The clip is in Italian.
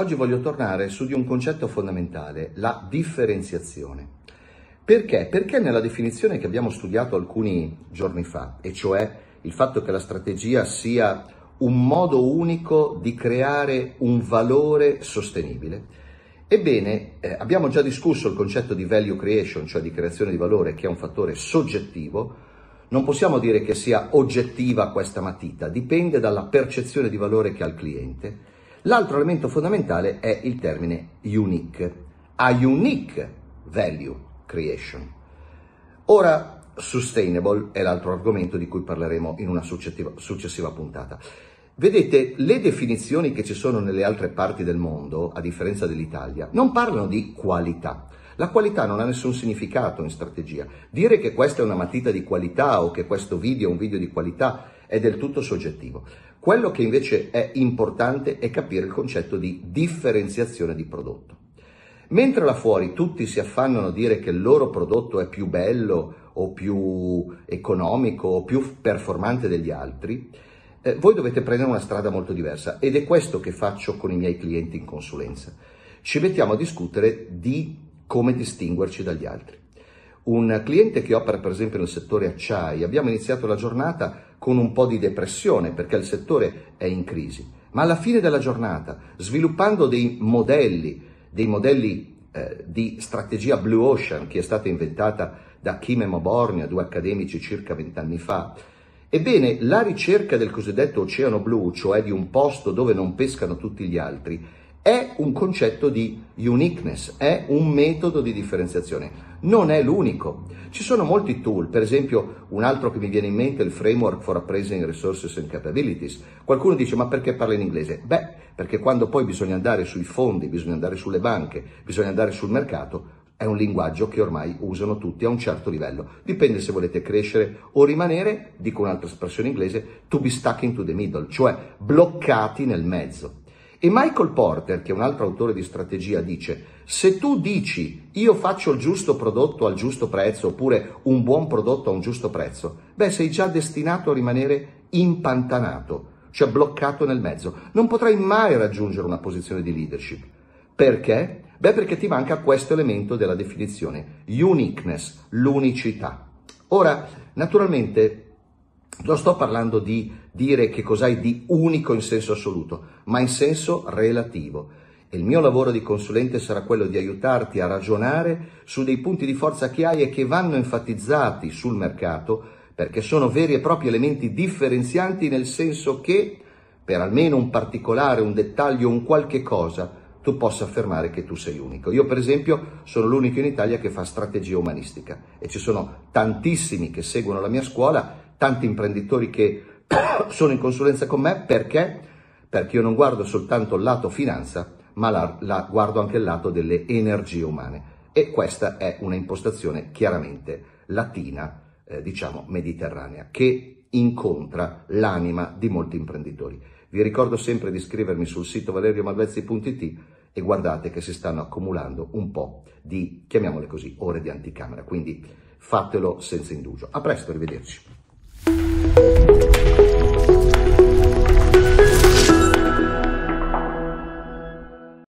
Oggi voglio tornare su di un concetto fondamentale, la differenziazione. Perché? Perché nella definizione che abbiamo studiato alcuni giorni fa, e cioè il fatto che la strategia sia un modo unico di creare un valore sostenibile, Ebbene, eh, abbiamo già discusso il concetto di value creation, cioè di creazione di valore, che è un fattore soggettivo. Non possiamo dire che sia oggettiva questa matita, dipende dalla percezione di valore che ha il cliente L'altro elemento fondamentale è il termine unique, a unique value creation. Ora, sustainable è l'altro argomento di cui parleremo in una successiva, successiva puntata. Vedete, le definizioni che ci sono nelle altre parti del mondo, a differenza dell'Italia, non parlano di qualità. La qualità non ha nessun significato in strategia. Dire che questa è una matita di qualità o che questo video è un video di qualità è del tutto soggettivo. Quello che invece è importante è capire il concetto di differenziazione di prodotto. Mentre là fuori tutti si affannano a dire che il loro prodotto è più bello o più economico o più performante degli altri, eh, voi dovete prendere una strada molto diversa ed è questo che faccio con i miei clienti in consulenza. Ci mettiamo a discutere di come distinguerci dagli altri. Un cliente che opera per esempio nel settore acciai, abbiamo iniziato la giornata con un po' di depressione perché il settore è in crisi, ma alla fine della giornata, sviluppando dei modelli, dei modelli eh, di strategia Blue Ocean che è stata inventata da Kim e Mobornia, due accademici circa vent'anni fa, ebbene la ricerca del cosiddetto oceano blu, cioè di un posto dove non pescano tutti gli altri, è un concetto di uniqueness, è un metodo di differenziazione. Non è l'unico. Ci sono molti tool, per esempio un altro che mi viene in mente è il Framework for Appraising Resources and Capabilities. Qualcuno dice ma perché parla in inglese? Beh, perché quando poi bisogna andare sui fondi, bisogna andare sulle banche, bisogna andare sul mercato, è un linguaggio che ormai usano tutti a un certo livello. Dipende se volete crescere o rimanere, dico un'altra espressione inglese, to be stuck into the middle, cioè bloccati nel mezzo. E Michael Porter, che è un altro autore di strategia, dice, se tu dici io faccio il giusto prodotto al giusto prezzo oppure un buon prodotto a un giusto prezzo, beh sei già destinato a rimanere impantanato, cioè bloccato nel mezzo. Non potrai mai raggiungere una posizione di leadership. Perché? Beh perché ti manca questo elemento della definizione, uniqueness, l'unicità. Ora, naturalmente non sto parlando di dire che cos'hai di unico in senso assoluto, ma in senso relativo. E il mio lavoro di consulente sarà quello di aiutarti a ragionare su dei punti di forza che hai e che vanno enfatizzati sul mercato, perché sono veri e propri elementi differenzianti nel senso che, per almeno un particolare, un dettaglio, un qualche cosa, tu possa affermare che tu sei unico. Io per esempio sono l'unico in Italia che fa strategia umanistica e ci sono tantissimi che seguono la mia scuola tanti imprenditori che sono in consulenza con me perché? Perché io non guardo soltanto il lato finanza, ma la, la guardo anche il lato delle energie umane. E questa è una impostazione chiaramente latina, eh, diciamo mediterranea, che incontra l'anima di molti imprenditori. Vi ricordo sempre di iscrivermi sul sito valeriomalvezzi.it e guardate che si stanno accumulando un po' di, chiamiamole così, ore di anticamera. Quindi fatelo senza indugio. A presto, arrivederci.